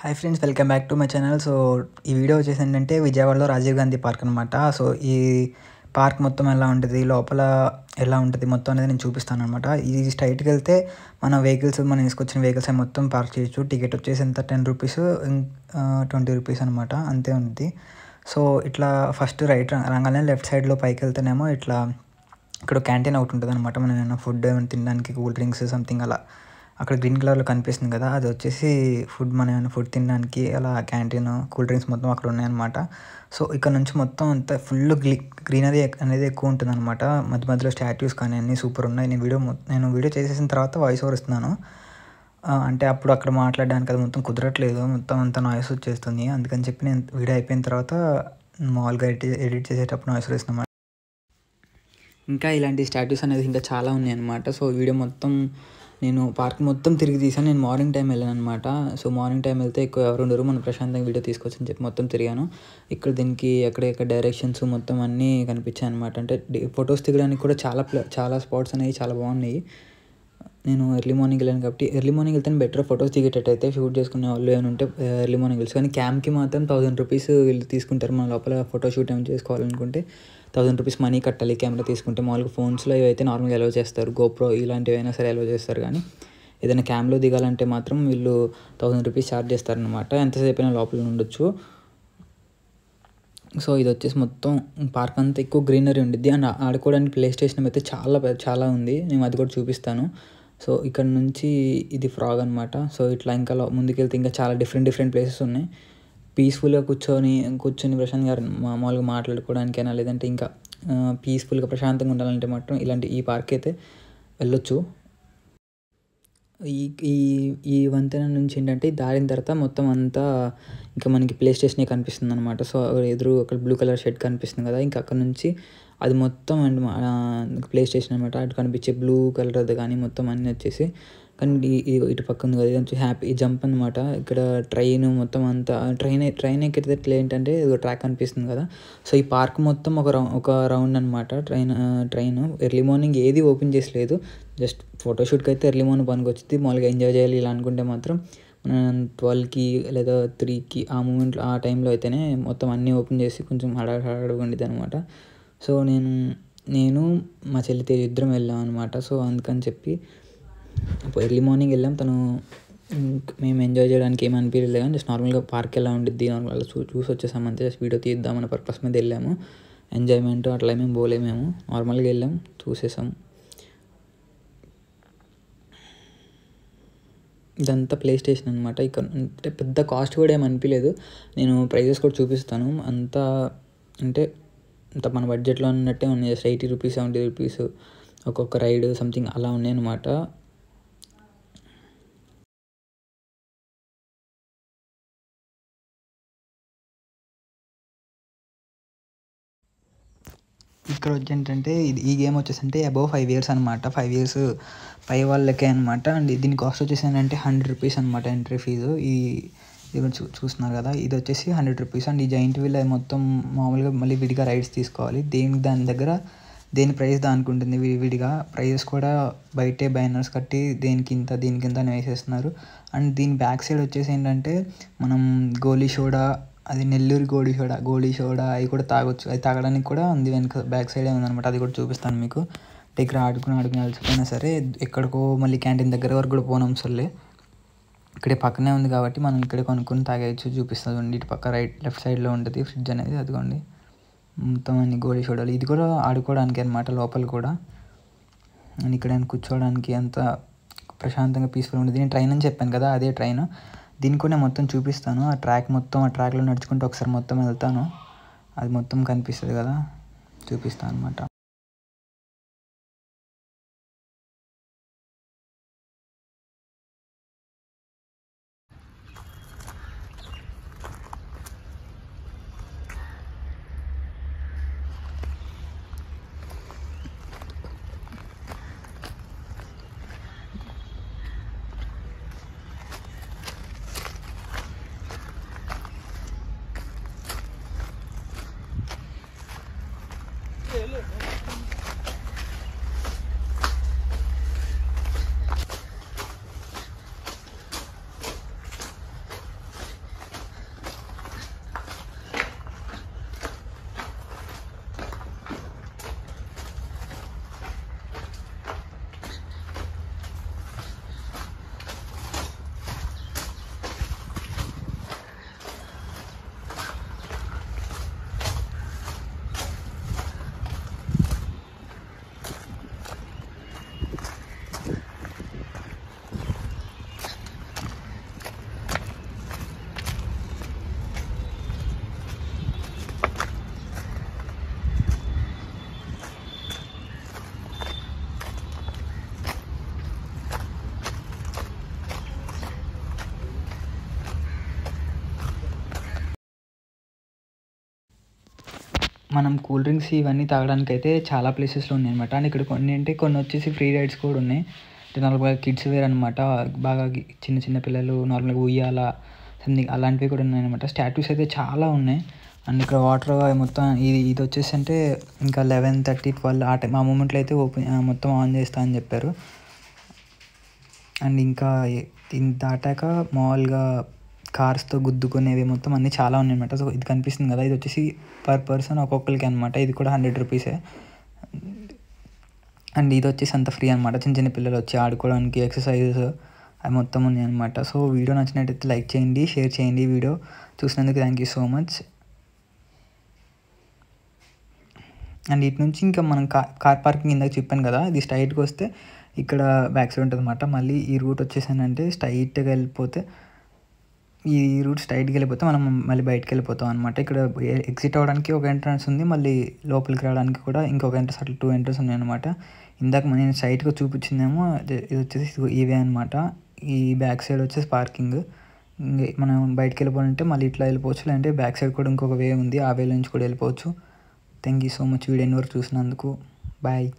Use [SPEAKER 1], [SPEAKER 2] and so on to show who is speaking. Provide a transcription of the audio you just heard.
[SPEAKER 1] hi friends welcome back to my channel so ఈ video వచ్చేసి ఏంటంటే విజయవాడలో రాజీవ్ గాంధీ పార్క్ అనమాట సో ఈ పార్క్ మొత్తం ఎలా ఉంటుంది లోపల ఎలా ఉంటుంది మొత్తం అనేది నేను చూపిస్తాను అనమాట ఇది స్ట్రైట్కి వెళ్తే మన వెహికల్స్ మనం తీసుకొచ్చిన వెహికల్స్ అవి మొత్తం పార్క్ చేయొచ్చు టికెట్ వచ్చేసి ఎంత టెన్ రూపీస్ ట్వంటీ రూపీస్ అనమాట అంతే ఉంది సో ఇట్లా ఫస్ట్ రైట్ రంగానే లెఫ్ట్ సైడ్లో పైకి వెళ్తేనేమో ఇట్లా ఇక్కడ క్యాంటీన్ ఒకటి ఉంటుంది అనమాట మనం ఏమైనా ఫుడ్ ఏమైనా తినడానికి కూల్ డ్రింక్స్ సంథింగ్ అలా అక్కడ గ్రీన్ కలర్లో కనిపిస్తుంది కదా అది వచ్చేసి ఫుడ్ మన ఫుడ్ తినడానికి అలా క్యాంటీన్ కూల్ డ్రింక్స్ మొత్తం అక్కడ ఉన్నాయన్నమాట సో ఇక్కడ నుంచి మొత్తం అంత ఫుల్ గ్రీనరీ అనేది ఎక్కువ ఉంటుంది అనమాట మధ్య మధ్యలో స్టాట్యూస్ కానీ అన్నీ సూపర్ ఉన్నాయి నేను వీడియో నేను వీడియో చేసేసిన తర్వాత వాయిస్ ఓవర్ ఇస్తున్నాను అంటే అప్పుడు అక్కడ మాట్లాడడానికి అది మొత్తం కుదరట్లేదు మొత్తం అంత నాయిస్ వచ్చేస్తుంది అందుకని చెప్పి నేను వీడియో అయిపోయిన తర్వాత మామూలుగా ఎడిట్ ఎడిట్ చేసేటప్పుడు నాయిస్ వేసినమాట ఇంకా ఇలాంటి స్టాట్యూస్ అనేది ఇంకా చాలా అనమాట సో వీడియో మొత్తం నేను పార్క్ మొత్తం తిరిగి తీసాను నేను మార్నింగ్ టైం వెళ్ళాను అనమాట సో మార్నింగ్ టైం వెళ్తే ఎక్కువ ఎవరు ఉండరు మనం ప్రశాంతంగా వీడియో తీసుకొచ్చని చెప్పి మొత్తం తిరిగాను ఇక్కడ దీనికి ఎక్కడ డైరెక్షన్స్ మొత్తం అన్నీ కనిపించాయి అనమాట అంటే ఫొటోస్ దిగడానికి కూడా చాలా చాలా స్పాట్స్ అనేవి చాలా బాగున్నాయి నేను ఎర్లీ మార్నింగ్ వెళ్ళాను కాబట్టి ఎర్లీ మార్నింగ్ వెళ్తే బెటర్ ఫొటోస్ అయితే షూట్ చేసుకునే వాళ్ళు ఏమైనా ఉంటే ఎర్లీ మార్నింగ్ వెళ్ళి కానీ క్యాంప్కి మాత్రం థౌసండ్ రూపీస్ వీళ్ళు తీసుకుంటారు మన లోపల ఫోటో షూట్ ఏమైనా చేసుకోవాలనుకుంటే థౌసండ్ రూపీస్ మనీ కట్టాలి కెమెరా తీసుకుంటే మామూలుగా ఫోన్స్లో ఏవైతే నార్మల్గా ఎలవ్ చేస్తారు గోప్రో ఇలాంటివైనా సరే ఎలవ్ చేస్తారు కానీ ఏదైనా క్యామ్లో దిగాలంటే మాత్రం వీళ్ళు థౌసండ్ రూపీస్ ఛార్జ్ చేస్తారనమాట ఎంతసేపు అయినా లోపల ఉండొచ్చు సో ఇది వచ్చేసి మొత్తం పార్క్ అంతా ఎక్కువ గ్రీనరీ ఉండిద్ది అండ్ ఆడుకోవడానికి ప్లే స్టేషన్ అయితే చాలా చాలా ఉంది నేను అది కూడా చూపిస్తాను సో ఇక్కడ నుంచి ఇది ఫ్రాగ్ అనమాట సో ఇట్లా ఇంకా ముందుకెళ్తే ఇంకా చాలా డిఫరెంట్ డిఫరెంట్ ప్లేసెస్ ఉన్నాయి పీస్ఫుల్గా కూర్చొని కూర్చొని ప్రశాంత్ గారు మామూలుగా మాట్లాడుకోవడానికైనా లేదంటే ఇంకా పీస్ఫుల్గా ప్రశాంతంగా ఉండాలంటే మాత్రం ఇలాంటి ఈ పార్క్ అయితే వెళ్ళొచ్చు ఈ ఈ ఈ వంతెన నుంచి ఏంటంటే దారిన తర్వాత మొత్తం అంతా ఇంకా మనకి ప్లే స్టేషన్ కనిపిస్తుంది అనమాట సో ఎదురు అక్కడ బ్లూ కలర్ షెడ్ కనిపిస్తుంది కదా ఇంకా అక్కడ నుంచి అది మొత్తం అండ్ ప్లే స్టేషన్ అనమాట అటు కనిపించే బ్లూ కలర్ అది కానీ మొత్తం అన్నీ వచ్చేసి కానీ ఇటు పక్క ఉంది కదా కొంచెం హ్యాపీ జంప్ అనమాట ఇక్కడ ట్రైన్ మొత్తం అంతా ట్రైన్ ట్రైన్ ఎక్కితే ఇట్లా ఏంటంటే ట్రాక్ అనిపిస్తుంది కదా సో ఈ పార్క్ మొత్తం ఒక రౌండ్ ఒక రౌండ్ అనమాట ట్రైన్ ట్రైన్ ఎర్లీ మార్నింగ్ ఏది ఓపెన్ చేసలేదు జస్ట్ ఫోటోషూట్కి అయితే ఎర్లీ మార్నింగ్ పనికి వచ్చింది మామూలుగా ఎంజాయ్ చేయాలి ఇలా అనుకుంటే మాత్రం ట్వెల్వ్కి లేదా త్రీకి ఆ మూమెంట్లో ఆ టైంలో అయితేనే మొత్తం అన్నీ ఓపెన్ చేసి కొంచెం హడా హడా ఉండేది అనమాట సో నేను నేను మా చెల్లి ఇద్దరం వెళ్ళాం అనమాట సో అందుకని చెప్పి ఎర్లీ మార్నింగ్ వెళ్ళాం తను మేము ఎంజాయ్ చేయడానికి ఏమి అనిపించలేదు కానీ జస్ట్ నార్మల్గా పార్క్ ఎలా ఉండిద్ది నార్మల్ చూ చూసి వచ్చేసాం అంతే జస్ట్ వీడియో తీద్దామన్న పర్పస్ మీద వెళ్ళాము ఎంజాయ్మెంట్ అట్లా ఏమేమి పోలేమేము మేము నార్మల్గా వెళ్ళాం చూసేసాం ఇదంతా ప్లే స్టేషన్ అనమాట ఇక్కడ అంటే పెద్ద కాస్ట్ కూడా ఏమనిపించలేదు నేను ప్రైజెస్ కూడా చూపిస్తాను అంతా అంటే అంత మన బడ్జెట్లో ఉన్నట్టే ఉన్నాయి just eighty rupees seventy rupees ఒక్కొక్క రైడ్ సంథింగ్ అలా ఉన్నాయి అనమాట ఇక్కడ వచ్చి ఏంటంటే ఇది ఈ గేమ్ వచ్చేసి అంటే అబౌవ్ ఫైవ్ ఇయర్స్ అనమాట ఫైవ్ ఇయర్స్ పై వాళ్ళకే అనమాట అండ్ దీని కాస్ట్ వచ్చేసి ఏంటంటే హండ్రెడ్ రూపీస్ అనమాట ఎంట్రీ ఫీజు ఈ ఇక్కడ చూ చూస్తున్నారు కదా ఇది వచ్చేసి హండ్రెడ్ రూపీస్ అండ్ ఈ జాయింట్ వీల్ అది మొత్తం మామూలుగా మళ్ళీ విడిగా రైడ్స్ తీసుకోవాలి దేనికి దాని దగ్గర దేని ప్రైస్ దానికి ఉంటుంది విడిగా ప్రైజెస్ కూడా బయటే బ్యానర్స్ కట్టి దేనికి ఇంత దీనికి ఇంత అని వేసేస్తున్నారు అండ్ దీని బ్యాక్ సైడ్ వచ్చేసి ఏంటంటే మనం గోలీ షోడా అది నెల్లూరు గోడి షోడా గోలీ షోడా అవి కూడా తాగొచ్చు అది తాగడానికి కూడా ఉంది వెనక బ్యాక్ సైడ్ ఉందనమాట అది కూడా చూపిస్తాను మీకు దగ్గర ఆడుకుని ఆడుకుని అలసిపోయినా సరే ఎక్కడికో మళ్ళీ క్యాంటీన్ దగ్గర వరకు కూడా పోనాం సర్లే ఇక్కడే పక్కనే ఉంది కాబట్టి మనం ఇక్కడే కొనుక్కొని తాగేయచ్చు చూపిస్తుంది అండి ఇటు పక్క రైట్ లెఫ్ట్ సైడ్లో ఉంటుంది ఫ్రిడ్జ్ అనేది అదిగోండి మొత్తం అన్ని గోళీ షోడలు ఇది కూడా ఆడుకోవడానికి అనమాట లోపల కూడా అండ్ ఇక్కడ కూర్చోవడానికి అంత ప్రశాంతంగా పీస్ఫుల్ ఉంటుంది నేను ట్రైన్ అని చెప్పాను కదా అదే ట్రైన్ దీనికి కూడా మొత్తం చూపిస్తాను ఆ ట్రాక్ మొత్తం ఆ ట్రాక్లో నడుచుకుంటూ ఒకసారి మొత్తం వెళ్తాను అది మొత్తం కనిపిస్తుంది కదా చూపిస్తాను అనమాట మనం కూల్ డ్రింక్స్ ఇవన్నీ తాగడానికి అయితే చాలా ప్లేసెస్లో ఉన్నాయి అనమాట అండ్ ఇక్కడ కొన్ని అంటే కొన్ని వచ్చేసి ఫ్రీ రైడ్స్ కూడా ఉన్నాయి నార్మల్గా కిడ్స్ వేర్ అనమాట బాగా చిన్న చిన్న పిల్లలు నార్మల్గా ఉయ్యాల సంథింగ్ అలాంటివి కూడా ఉన్నాయన్నమాట స్టాట్యూస్ అయితే చాలా ఉన్నాయి అండ్ ఇక్కడ వాటర్ మొత్తం ఇది ఇది వచ్చేసి అంటే ఇంకా లెవెన్ థర్టీ ట్వెల్వ్ ఆ టైం ఆ మూమెంట్లో అయితే ఓపెన్ మొత్తం ఆన్ చేస్తా అని చెప్పారు అండ్ ఇంకా దాటాక మామూలుగా కార్స్తో గుద్దుకునేవి మొత్తం అన్నీ చాలా ఉన్నాయి అనమాట సో ఇది కనిపిస్తుంది కదా ఇది వచ్చేసి పర్ పర్సన్ ఒక్కొక్కరికి అనమాట ఇది కూడా హండ్రెడ్ రూపీసే అండ్ ఇది వచ్చేసి అంత ఫ్రీ అనమాట చిన్న చిన్న పిల్లలు వచ్చి ఆడుకోవడానికి ఎక్సర్సైజెస్ అవి మొత్తం ఉన్నాయన్నమాట సో వీడియో నచ్చినట్టయితే లైక్ చేయండి షేర్ చేయండి వీడియో చూసినందుకు thank you so much and ఇటు నుంచి ఇంకా మనం కార్ పార్కింగ్ ఇందాక చెప్పాను కదా ఇది స్ట్రైట్కి వస్తే ఇక్కడ బ్యాక్ సైడ్ ఉంటుంది అనమాట మళ్ళీ ఈ రూట్ వచ్చేసానంటే స్ట్రైట్గా వెళ్ళిపోతే ఈ రూట్ స్ట్రైట్కి వెళ్ళిపోతే మనం మళ్ళీ బయటకు వెళ్ళిపోతాం అనమాట ఇక్కడ ఎగ్జిట్ అవ్వడానికి ఒక ఎంట్రన్స్ ఉంది మళ్ళీ లోపలికి రావడానికి కూడా ఇంకొక ఎంట్రన్స్ అట్లా టూ ఎంట్రన్స్ ఉన్నాయి అనమాట ఇందాక నేను స్ట్రైట్గా చూపించిందేమో ఇది వచ్చేసి ఇవే అనమాట ఈ బ్యాక్ సైడ్ వచ్చేసి పార్కింగ్ మనం బయటకు వెళ్ళిపోవాలంటే మళ్ళీ ఇట్లా వెళ్ళిపోవచ్చు లేదంటే బ్యాక్ సైడ్ కూడా ఇంకొక వే ఉంది ఆ వే నుంచి కూడా వెళ్ళిపోవచ్చు thank you so much video ఎన్ని వరకు చూసినందుకు బాయ్